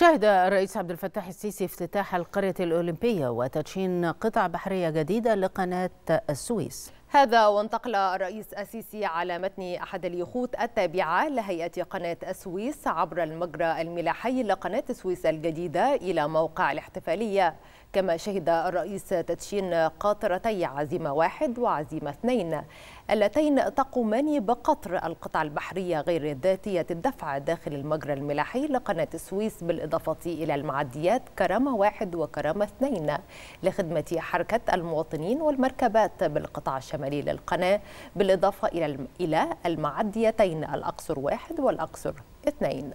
شهد الرئيس عبد الفتاح السيسي افتتاح القرية الأولمبية وتدشين قطع بحرية جديدة لقناة السويس هذا وانتقل الرئيس السيسي على متن أحد اليخوت التابعة لهيئة قناة السويس عبر المجرى الملاحي لقناة السويس الجديدة إلى موقع الاحتفالية كما شهد الرئيس تدشين قاطرتي عزيمة واحد وعزيمة اثنين اللتين تقومان بقطر القطعة البحرية غير ذاتية الدفع داخل المجرى الملاحي لقناة السويس بالإضافة إلى المعديات كرامة واحد وكرامة اثنين لخدمة حركة المواطنين والمركبات بالقطاع الشمالي الشمالي للقناة بالإضافة إلى المعديتين الأقصر واحد والأقصر اثنين